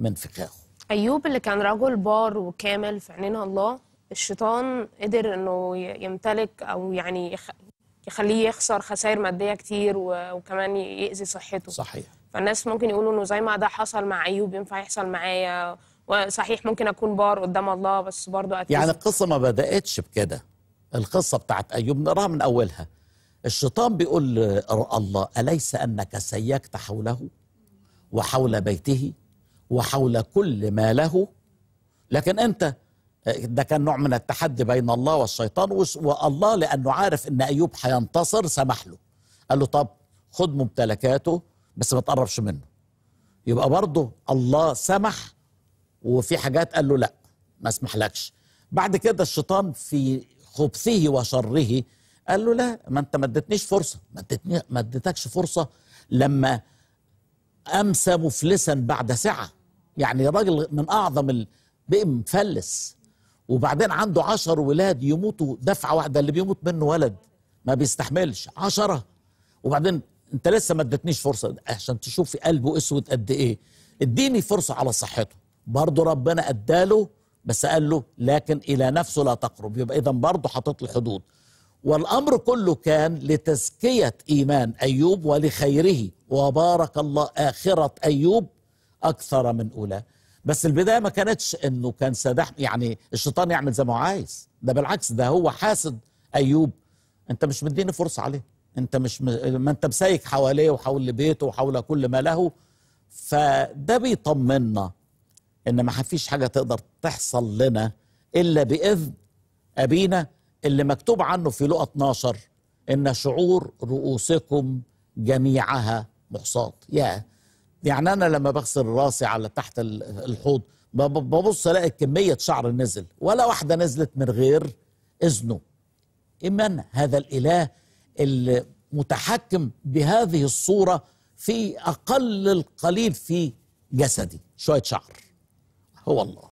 من فخاخه أيوب اللي كان رجل بار وكامل في عينين الله الشيطان قدر أنه يمتلك أو يعني يخليه يخسر خسائر مادية كتير وكمان يأذي صحته صحيح فالناس ممكن يقولوا أنه زي ما ده حصل مع أيوب ينفع يحصل معايا وصحيح ممكن أكون بار قدام الله بس برضه اكيد يعني القصة ما بدأتش بكده القصة بتاعت أيوب نقراها من أولها الشيطان بيقول الله أليس أنك سيكت حوله وحول بيته وحول كل ما له لكن انت ده كان نوع من التحدي بين الله والشيطان والله لانه عارف ان ايوب هينتصر سمح له قال له طب خد ممتلكاته بس ما تقربش منه يبقى برضه الله سمح وفي حاجات قال له لا ما اسمحلكش بعد كده الشيطان في خبثه وشره قال له لا ما انت ما اديتنيش فرصه ما اديتني ما اديتكش فرصه لما امسى مفلسا بعد سعه يعني راجل من اعظم بقي مفلس وبعدين عنده عشر ولاد يموتوا دفعه واحده اللي بيموت منه ولد ما بيستحملش عشرة وبعدين انت لسه ما ادتنيش فرصه عشان تشوف في قلبه اسود قد ايه اديني فرصه على صحته برضه ربنا اداله بس قال له لكن الى نفسه لا تقرب يبقى اذا برضه حاطط له حدود والامر كله كان لتزكيه ايمان ايوب ولخيره وبارك الله اخره ايوب اكثر من اولى بس البدايه ما كانتش انه كان سادح يعني الشيطان يعمل زي ما هو عايز ده بالعكس ده هو حاسد ايوب انت مش مديني فرصه عليه انت مش م... ما انت مسايك حواليه وحول بيته وحول كل ما له فده بيطمنا ان ما فيش حاجه تقدر تحصل لنا الا باذن ابينا اللي مكتوب عنه في لقى 12 ان شعور رؤوسكم جميعها ياه يا يعني انا لما بغسل راسي على تحت الحوض ببص الاقي كميه شعر نزل ولا واحده نزلت من غير اذنه من هذا الاله المتحكم بهذه الصوره في اقل القليل في جسدي شويه شعر هو الله